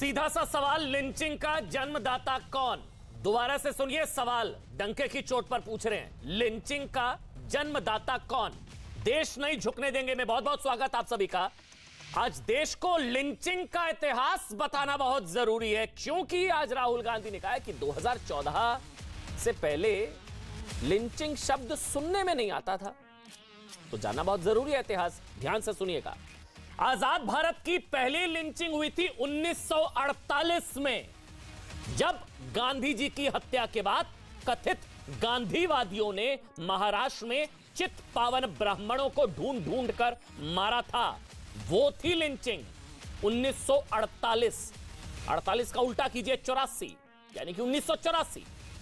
सीधा सा सवाल लिंचिंग का जन्मदाता कौन दोबारा से सुनिए सवाल डंके की चोट पर पूछ रहे हैं लिंचिंग का जन्मदाता कौन देश नहीं झुकने देंगे मैं बहुत बहुत स्वागत आप सभी का आज देश को लिंचिंग का इतिहास बताना बहुत जरूरी है क्योंकि आज राहुल गांधी ने कहा कि 2014 से पहले लिंचिंग शब्द सुनने में नहीं आता था तो जानना बहुत जरूरी है इतिहास ध्यान से सुनिएगा आजाद भारत की पहली लिंचिंग हुई थी 1948 में जब गांधी जी की हत्या के बाद कथित गांधीवादियों ने महाराष्ट्र में चित पावन ब्राह्मणों को ढूंढ ढूंढ कर मारा था वो थी लिंचिंग 1948 48 का उल्टा कीजिए चौरासी यानी कि उन्नीस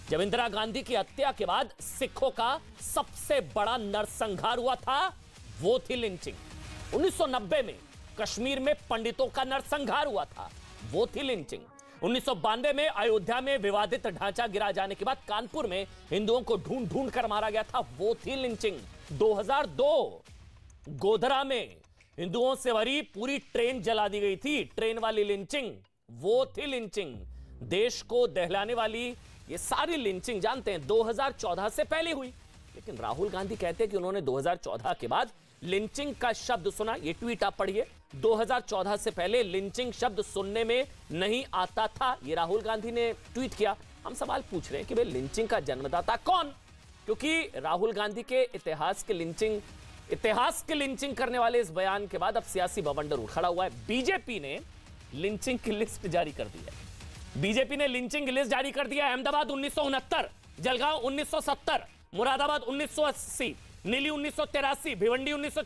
जब इंदिरा गांधी की हत्या के बाद सिखों का सबसे बड़ा नरसंहार हुआ था वो थी लिंचिंग 1990 में कश्मीर में पंडितों का नरसंहार हुआ था वो थी लिंचिंग 1992 में अयोध्या में विवादित ढांचा गिरा जाने के बाद कानपुर में हिंदुओं को ढूंढ ढूंढ कर मारा गया था वो थी लिंचिंग 2002 गोधरा में हिंदुओं से भरी पूरी ट्रेन जला दी गई थी ट्रेन वाली लिंचिंग वो थी लिंचिंग देश को दहलाने वाली ये सारी लिंचिंग जानते हैं 2014 से पहले हुई लेकिन राहुल गांधी कहते हैं कि उन्होंने 2014 के बाद लिंचिंग का शब्द सुना ये ट्वीट आप पढ़िए 2014 से पहले लिंचिंग शब्द सुनने में नहीं आता था ये राहुल गांधी ने ट्वीट किया हम सवाल पूछ रहे हैं कि भाई लिंचिंग का जन्मदाता कौन क्योंकि राहुल गांधी के इतिहास के लिंचिंग इतिहास के लिंचिंग करने वाले इस बयान के बाद अब सियासी बवंडर उखड़ा हुआ है बीजेपी ने लिंचिंग की लिस्ट जारी कर दी है बीजेपी ने लिंचिंग लिस्ट जारी कर दिया अहमदाबाद उन्नीस जलगांव 1970 मुरादाबाद 1980 नीली उन्नीस भिवंडी उन्नीस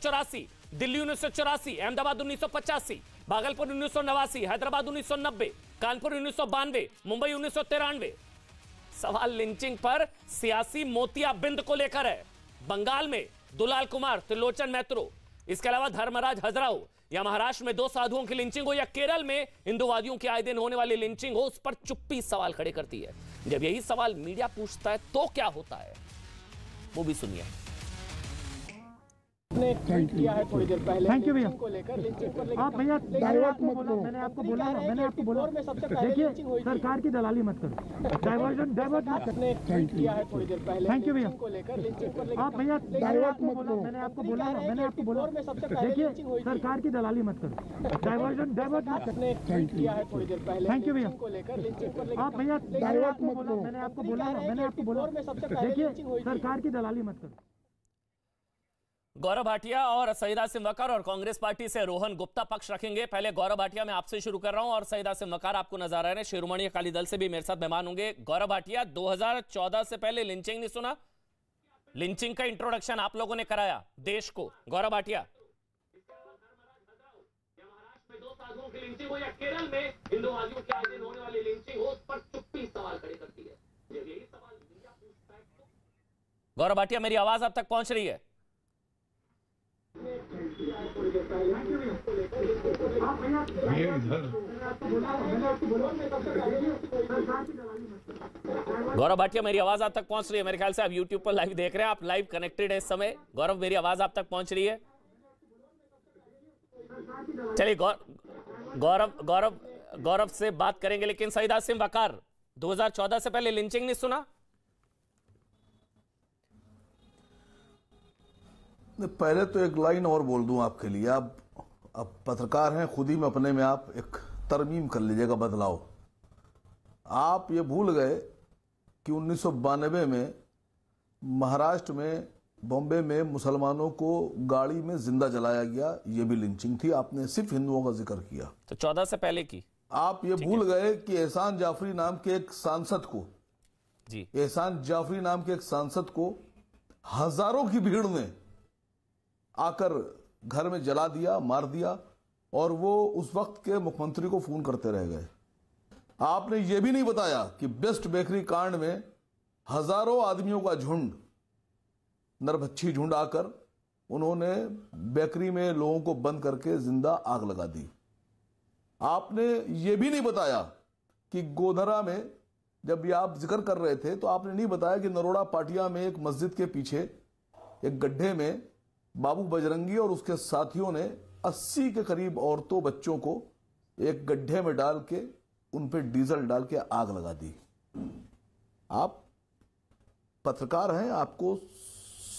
दिल्ली उन्नीस सौ चौरासी अहमदाबाद उन्नीस सौ पचासी भागलपुर उन्नीस सौ नवासी हैदराबाद उन्नीस सौ नब्बे कानपुर उन्नीस सौ मुंबई उन्नीस सवाल लिंचिंग पर सियासी मोतिया बिंद को लेकर है बंगाल में दुलाल कुमार त्रिलोचन मैत्रो इसके अलावा धर्मराज हजराओ या महाराष्ट्र में दो साधुओं की लिंचिंग हो या केरल में हिंदुवादियों के आए दिन होने वाली लिंचिंग हो उस पर चुप्पी सवाल खड़े करती है जब यही सवाल मीडिया पूछता है तो क्या होता है वो भी सुनिए किया है थोड़ी देर पहले थैंक यू भैया आप भैया मैंने आपको बोला मैंने आपको बोला मैंने आपको बोला देखिए सरकार की दलाली मत करो डाइवर्जन डाइवर्ट मत करो किया है थोड़ी देर पहले थैंक यू भैया आप भैया मैंने आपको बोला मैंने आपको बोला मैंने आपको बोला देखिए सरकार की दलाली मत करो डाइवर्जन डाइवर्ट मत करो किया है थोड़ी देर पहले थैंक यू भैया को लेकर आप भैया मैंने आपको बोला मैंने आपको बोला मैंने आपको बोला देखिए सरकार की दलाली मत करो गौरव भाटिया और सईदा सिंह वकार और कांग्रेस पार्टी से रोहन गुप्ता पक्ष रखेंगे पहले गौरव भाटिया मैं आपसे शुरू कर रहा हूं और सईदा सिंह वकार आपको नजर आ रहे हैं शिरोमणि अकाली दल से भी मेरे साथ मेहमान होंगे गौरव भाटिया 2014 से पहले लिंचिंग नहीं सुना लिंचिंग का इंट्रोडक्शन आप लोगों ने कराया देश को गौरव भाटिया गौरव भाटिया मेरी आवाज अब तक पहुंच रही है गौरव भाटिया मेरी आवाज आप तक पहुंच रही है मेरे ख्याल से आप यूट्यूब पर लाइव देख रहे हैं आप लाइव कनेक्टेड है इस समय गौरव मेरी आवाज आप तक पहुंच रही है चलिए गौरव गौरव गौरव से बात करेंगे लेकिन सईद आसिम वकार 2014 से पहले लिंचिंग नहीं सुना पहले तो एक लाइन और बोल दूं आपके लिए आप अब पत्रकार हैं खुद ही में अपने में आप एक तरमीम कर लीजिएगा बदलाव आप ये भूल गए कि उन्नीस में महाराष्ट्र में बॉम्बे में मुसलमानों को गाड़ी में जिंदा जलाया गया ये भी लिंचिंग थी आपने सिर्फ हिंदुओं का जिक्र किया तो चौदह से पहले की आप ये भूल गए कि एहसान जाफरी नाम के एक सांसद को जी एहसान जाफरी नाम के एक सांसद को हजारों की भीड़ में आकर घर में जला दिया मार दिया और वो उस वक्त के मुख्यमंत्री को फोन करते रह गए आपने ये भी नहीं बताया कि बेस्ट बेकरी कांड में हजारों आदमियों का झुंड नरभच्छी झुंड आकर उन्होंने बेकरी में लोगों को बंद करके जिंदा आग लगा दी आपने ये भी नहीं बताया कि गोधरा में जब ये आप जिक्र कर रहे थे तो आपने नहीं बताया कि नरोड़ा पाटिया में एक मस्जिद के पीछे एक गड्ढे में बाबू बजरंगी और उसके साथियों ने 80 के करीब औरतों बच्चों को एक गड्ढे में डाल के उन पर डीजल डाल के आग लगा दी आप पत्रकार हैं आपको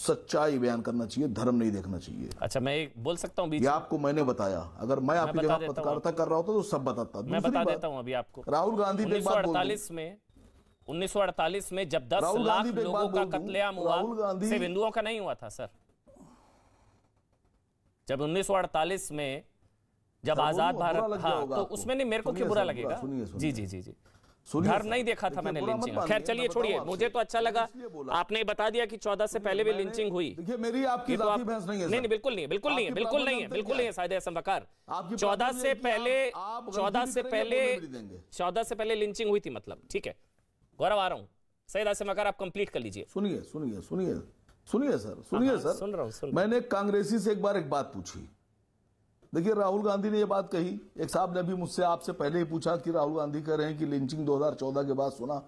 सच्चाई बयान करना चाहिए धर्म नहीं देखना चाहिए अच्छा मैं बोल सकता हूँ आपको मैंने बताया अगर मैं आपकी जगह पत्रकारिता कर रहा होता तो सब बताता मैं बता देता हूँ अभी आपको राहुल गांधी अड़तालीस बात बोल में 1948 में जब दस लाख लोगों का कत्लेआम हुआ सिर्फ हिंदुओं का नहीं हुआ था सर जब 1948 में जब आजाद भारत था हाँ, तो उसमें नहीं मेरे को क्यों बुरा लगेगा जी जी जी जी घर नहीं देखा था मैंने लिंचिंग खैर चलिए छोड़िए मुझे तो अच्छा लगा आपने बता दिया कि चौदह से पहले भी लिंचिंग हुई मेरी आपकी तो आप, नहीं है नहीं बिल्कुल नहीं बिल्कुल नहीं है बिल्कुल नहीं है बिल्कुल नहीं है शायद ऐसा वकार चौदह से पहले चौदह से पहले चौदह से पहले लिंचिंग हुई थी मतलब ठीक है गौरव आ रहा हूँ सैयद आसिम वकार आप कंप्लीट कर लीजिए सुनिए सुनिए सुनिए सुनिए सर हाँ, सुनिए हाँ, सर सुन रहा हूँ मैंने कांग्रेसी से एक बार एक बात पूछी देखिए राहुल गांधी ने यह बात कही एक साहब ने भी मुझसे आपसे पहले ही पूछा कि राहुल गांधी कह रहे हैं कि लिंचिंग 2014 के बाद सुना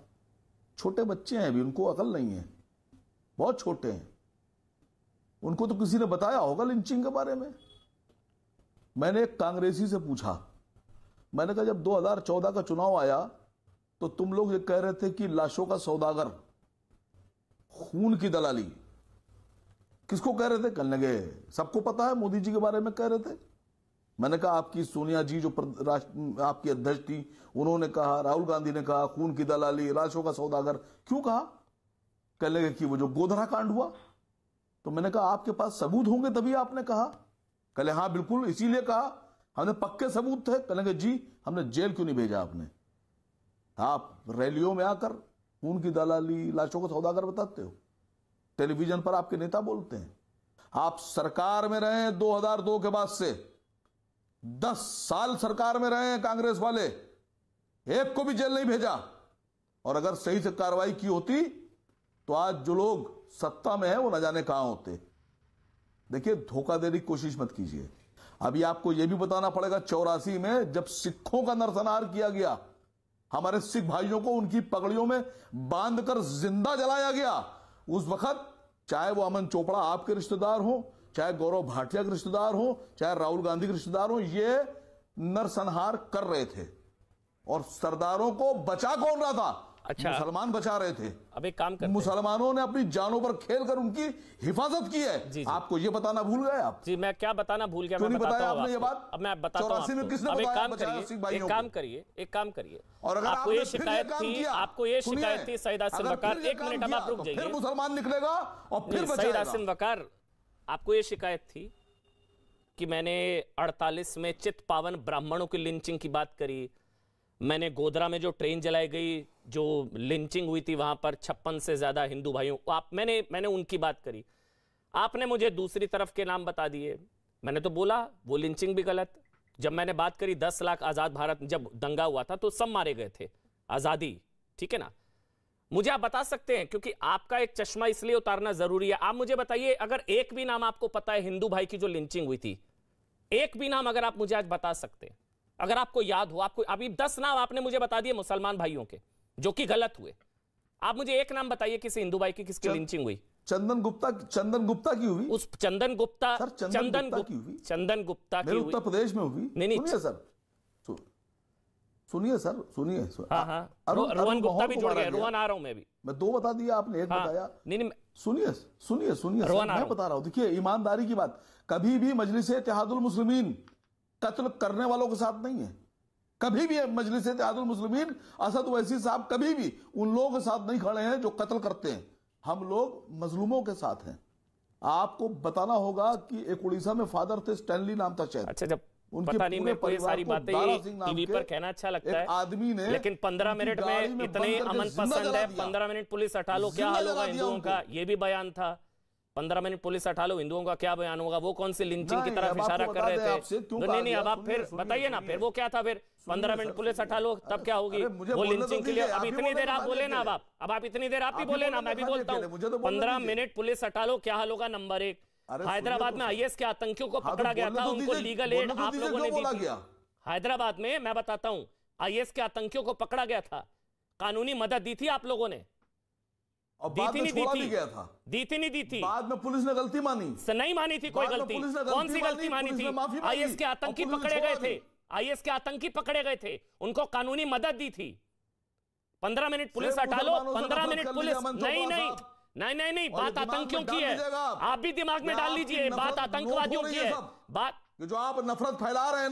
छोटे बच्चे हैं अभी उनको अकल नहीं है बहुत छोटे हैं उनको तो किसी ने बताया होगा लिंचिंग के बारे में मैंने एक कांग्रेसी से पूछा मैंने कहा जब 2014 का चुनाव आया तो तुम लोग ये कह रहे थे कि लाशों का सौदागर खून की दलाली किसको कह रहे थे कल लगे सबको पता है मोदी जी के बारे में कह रहे थे मैंने कहा आपकी सोनिया जी जो आपकी अध्यक्ष थी उन्होंने कहा राहुल गांधी ने कहा खून की दलाली राशों का सौदागर क्यों कहा कहने लगे कि वो जो गोधरा कांड हुआ तो मैंने कहा आपके पास सबूत होंगे तभी आपने कहा कहले हाँ बिल्कुल इसीलिए कहा हमने पक्के सबूत थे कहेंगे जी हमने जेल क्यों नहीं भेजा आपने आप रैलियों में आकर खून की दलाली लाशों का सौदागर बताते हो टेलीविजन पर आपके नेता बोलते हैं आप सरकार में रहे 2002 के बाद से 10 साल सरकार में रहे हैं कांग्रेस वाले एक को भी जेल नहीं भेजा और अगर सही से कार्रवाई की होती तो आज जो लोग सत्ता में है वो न जाने कहां होते देखिए धोखा देने की कोशिश मत कीजिए अभी आपको यह भी बताना पड़ेगा चौरासी में जब सिखों का नरसंहार किया गया हमारे सिख भाइयों को उनकी पगड़ियों में बांधकर जिंदा जलाया गया उस वक्त चाहे वो अमन चोपड़ा आपके रिश्तेदार हो चाहे गौरव भाटिया के रिश्तेदार हो चाहे राहुल गांधी के रिश्तेदार हो ये नरसंहार कर रहे थे और सरदारों को बचा कौन रहा था अच्छा मुसलमान बचा रहे थे अब एक काम कर मुसलमानों ने अपनी जानों पर खेल कर उनकी हिफाजत की है जी जी। आपको ये बताना भूल गए आप जी मैं क्या बताना भूल गया मैं बताया आपने ये बात अब मैं बताता हूँ में किसने बताया काम करिए एक काम करिए एक काम करिए और अगर आपको ये शिकायत थी आपको ये शिकायत थी सईद आसिम वकार एक मिनट अब आप रुक तो जाइए मुसलमान निकलेगा और फिर सईद आसिम वकार आपको ये शिकायत थी कि मैंने 48 में चित पावन ब्राह्मणों की लिंचिंग की बात करी मैंने गोदरा में जो ट्रेन जलाई गई जो लिंचिंग हुई थी वहां पर छप्पन से ज्यादा हिंदू भाइयों आप मैंने मैंने उनकी बात करी आपने मुझे दूसरी तरफ के नाम बता दिए मैंने तो बोला वो लिंचिंग भी गलत जब मैंने बात करी दस लाख आज़ाद भारत जब दंगा हुआ था तो सब मारे गए थे आज़ादी ठीक है ना मुझे आप बता सकते हैं क्योंकि आपका एक चश्मा इसलिए उतारना जरूरी है आप मुझे बताइए अगर एक भी नाम आपको पता है हिंदू भाई की जो लिंचिंग हुई थी एक भी नाम अगर आप मुझे आज बता सकते हैं अगर आपको याद हो आपको अभी दस नाम आपने मुझे बता दिए मुसलमान भाइयों के जो कि गलत हुए आप मुझे एक नाम बताइए किसी हिंदू भाई की किसकी लिंचिंग हुई चंदन गुप्ता चंदन गुप्ता की हुई उस चंदन गुप्ता सर चंदन, चंदन गुप्ता की हुई चंदन गुप्ता की उत्तर प्रदेश में हुई नहीं नहीं सर सुनिए सर सुनिए हाँ, हाँ। रोहन गुप्ता भी जुड़ गया रोहन आ रहा हूं मैं भी मैं दो बता दिया आपने एक हाँ, बताया नहीं सुनिए सुनिए सुनिए मैं बता रहा हूँ देखिए ईमानदारी की बात कभी भी मजलिस इतिहादुल मुस्लिमीन कत्ल करने वालों के साथ नहीं है कभी भी मजलिस आदुल असद वैसी साहब कभी भी उन लोगों के साथ नहीं खड़े हैं जो कत्ल करते हैं हम लोग मजलूमों के साथ हैं आपको बताना होगा कि एक उड़ीसा में फादर थे स्टैनली नाम था चैन अच्छा जब पता नहीं पूरे को सारी बातें टीवी पर कहना अच्छा लगता है आदमी ने लेकिन पंद्रह मिनट में इतने अमन पसंद है पंद्रह मिनट पुलिस हटा लो क्या हाल होगा हिंदुओं का ये भी बयान था पंद्रह मिनट पुलिस हटा लो हिंदुओं का क्या बयान होगा वो कौन सी लिंचिंग की तरफ इशारा कर रहे थे तो नहीं नहीं अब आप फिर बताइए ना फिर वो क्या था फिर पंद्रह मिनट पुलिस हटा लो तब क्या होगी वो तो लिंचिंग के लिए अब इतनी देर तो आप बोले ना अब आप अब आप इतनी देर आप ही बोले ना तो मैं भी बोलता हूँ पंद्रह मिनट पुलिस हटा लो क्या हाल होगा नंबर एक हैदराबाद में आईएस के आतंकियों को हाँ, पकड़ा गया था उनको लीगल एड आप लोगों ने दी हैदराबाद में मैं बताता हूँ आईएस के आतंकियों को पकड़ा गया था कानूनी मदद दी थी आप लोगों ने और गया था दी थी नहीं दी थी बाद में पुलिस ने गलती मानी नहीं मानी थी कोई गलती कौन सी गलती मानी थी आईएस के आतंकी पकड़े गए थे आईएस के आतंकी पकड़े गए थे उनको कानूनी मदद दी थी पंद्रह मिनट पुलिस हटा लो पंद्रह मिनट पुलिस नहीं नहीं नहीं नहीं नहीं बात आतंकियों की है आप भी दिमाग में डाल लीजिए बात आतंकवादियों की है बात जो आप नफरत फैला रहे हैं